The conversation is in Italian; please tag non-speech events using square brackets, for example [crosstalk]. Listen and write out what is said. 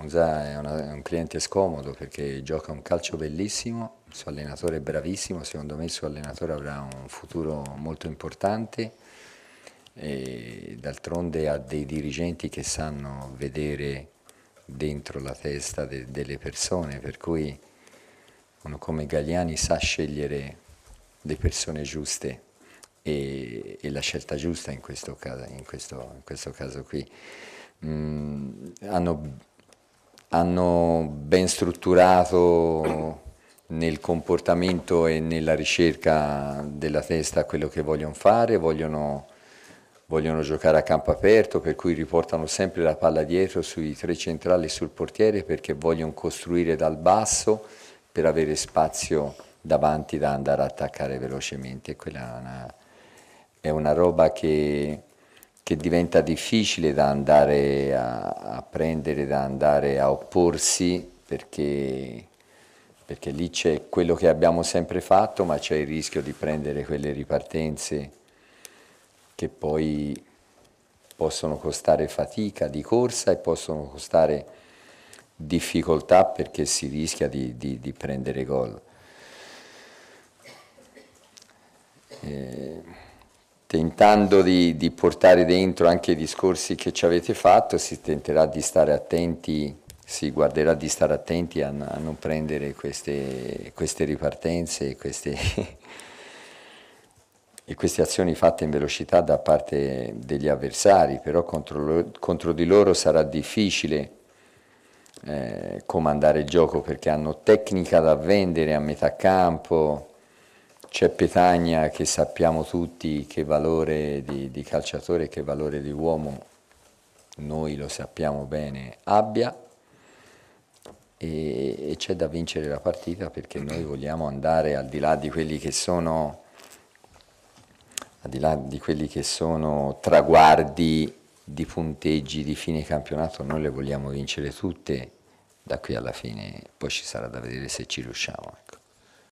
Monza è, una, è un cliente scomodo perché gioca un calcio bellissimo, il suo allenatore è bravissimo, secondo me il suo allenatore avrà un futuro molto importante d'altronde ha dei dirigenti che sanno vedere dentro la testa de, delle persone, per cui uno come Gagliani sa scegliere le persone giuste e, e la scelta giusta in questo caso, in questo, in questo caso qui. Mm, hanno hanno ben strutturato nel comportamento e nella ricerca della testa quello che vogliono fare, vogliono, vogliono, giocare a campo aperto, per cui riportano sempre la palla dietro sui tre centrali e sul portiere perché vogliono costruire dal basso per avere spazio davanti da andare a attaccare velocemente. Quella è una, è una roba che che diventa difficile da andare a, a prendere, da andare a opporsi, perché, perché lì c'è quello che abbiamo sempre fatto, ma c'è il rischio di prendere quelle ripartenze che poi possono costare fatica di corsa e possono costare difficoltà perché si rischia di, di, di prendere gol. Eh, tentando di, di portare dentro anche i discorsi che ci avete fatto, si tenterà di stare attenti, si guarderà di stare attenti a, a non prendere queste, queste ripartenze queste [laughs] e queste azioni fatte in velocità da parte degli avversari, però contro, contro di loro sarà difficile eh, comandare il gioco perché hanno tecnica da vendere a metà campo, c'è Petagna che sappiamo tutti che valore di, di calciatore, che valore di uomo, noi lo sappiamo bene, abbia e, e c'è da vincere la partita perché noi vogliamo andare al di là di quelli che sono, al di là di quelli che sono traguardi di punteggi di fine campionato, noi le vogliamo vincere tutte da qui alla fine, poi ci sarà da vedere se ci riusciamo. Ecco.